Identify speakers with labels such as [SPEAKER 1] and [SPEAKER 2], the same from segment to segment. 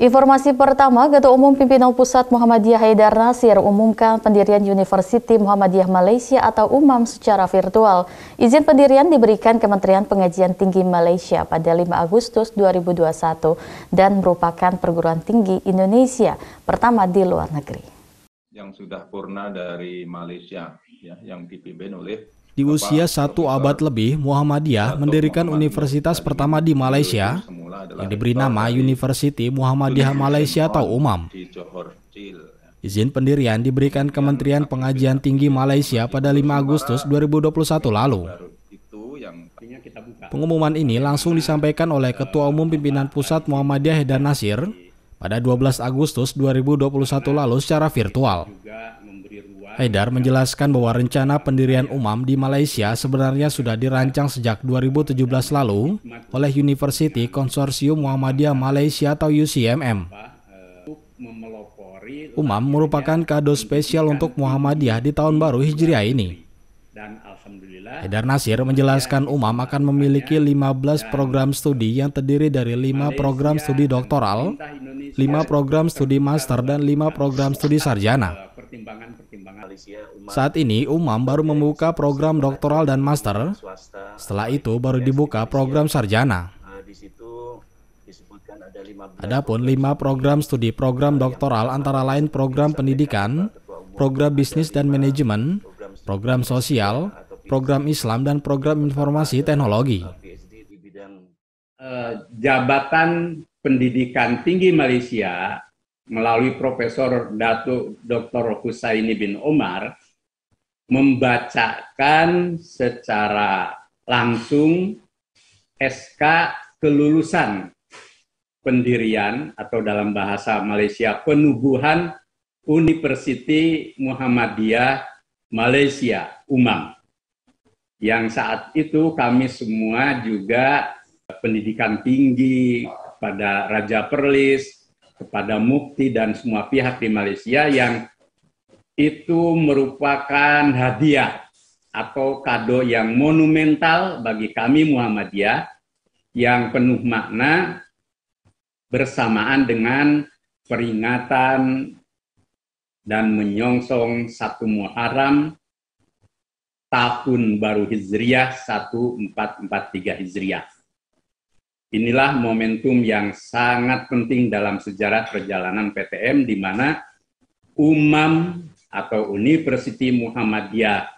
[SPEAKER 1] Informasi pertama, Ketua Umum Pimpinan Pusat Muhammadiyah Haidar Nasir umumkan pendirian University Muhammadiyah Malaysia atau UMAM secara virtual. Izin pendirian diberikan Kementerian Pengajian Tinggi Malaysia pada 5 Agustus 2021 dan merupakan
[SPEAKER 2] perguruan tinggi Indonesia pertama di luar negeri.
[SPEAKER 1] Yang sudah purna dari Malaysia ya, yang dipimpin oleh
[SPEAKER 2] di usia satu abad lebih, Muhammadiyah mendirikan universitas pertama di Malaysia yang diberi nama University Muhammadiyah Malaysia atau UMAM. Ya. Izin pendirian diberikan Kementerian Pengajian Tinggi Malaysia pada 5 Agustus 2021 lalu. Pengumuman ini langsung disampaikan oleh Ketua Umum Pimpinan Pusat Muhammadiyah dan Nasir pada 12 Agustus 2021 lalu secara virtual. Haidar ya. menjelaskan bahwa rencana pendirian UMAM di Malaysia sebenarnya sudah dirancang sejak 2017 lalu oleh University Consortium Muhammadiyah Malaysia atau UCMM. UMAM merupakan kado spesial untuk Muhammadiyah di tahun baru Hijriah ini. Haidar Nasir menjelaskan UMAM akan memiliki 15 program studi yang terdiri dari 5 program studi doktoral, 5 program studi master, dan 5 program studi sarjana. Saat ini, UMAM baru membuka program doktoral dan master. Setelah itu, baru dibuka program sarjana. Adapun lima program studi program doktoral antara lain program pendidikan, program bisnis dan manajemen, program sosial, program Islam, dan program informasi teknologi.
[SPEAKER 1] Jabatan Pendidikan Tinggi Malaysia melalui Profesor Datuk Dr. Husaini bin Omar membacakan secara langsung SK kelulusan pendirian atau dalam bahasa Malaysia penubuhan University Muhammadiyah Malaysia UMAM yang saat itu kami semua juga eh, pendidikan tinggi pada Raja Perlis kepada Mukti dan semua pihak di Malaysia yang itu merupakan hadiah atau kado yang monumental bagi kami Muhammadiyah yang penuh makna bersamaan dengan peringatan dan menyongsong satu Muharram tahun baru Hijriah 1443 Hijriah. Inilah momentum yang sangat penting dalam sejarah perjalanan PTM di mana UMAM atau University Muhammadiyah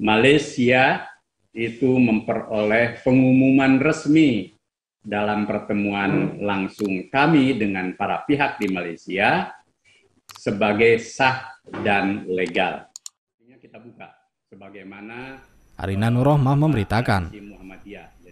[SPEAKER 1] Malaysia itu memperoleh pengumuman resmi dalam pertemuan langsung kami dengan para pihak di Malaysia sebagai sah dan legal. Kita buka sebagaimana
[SPEAKER 2] Arina Nurohmah
[SPEAKER 1] memberitakan.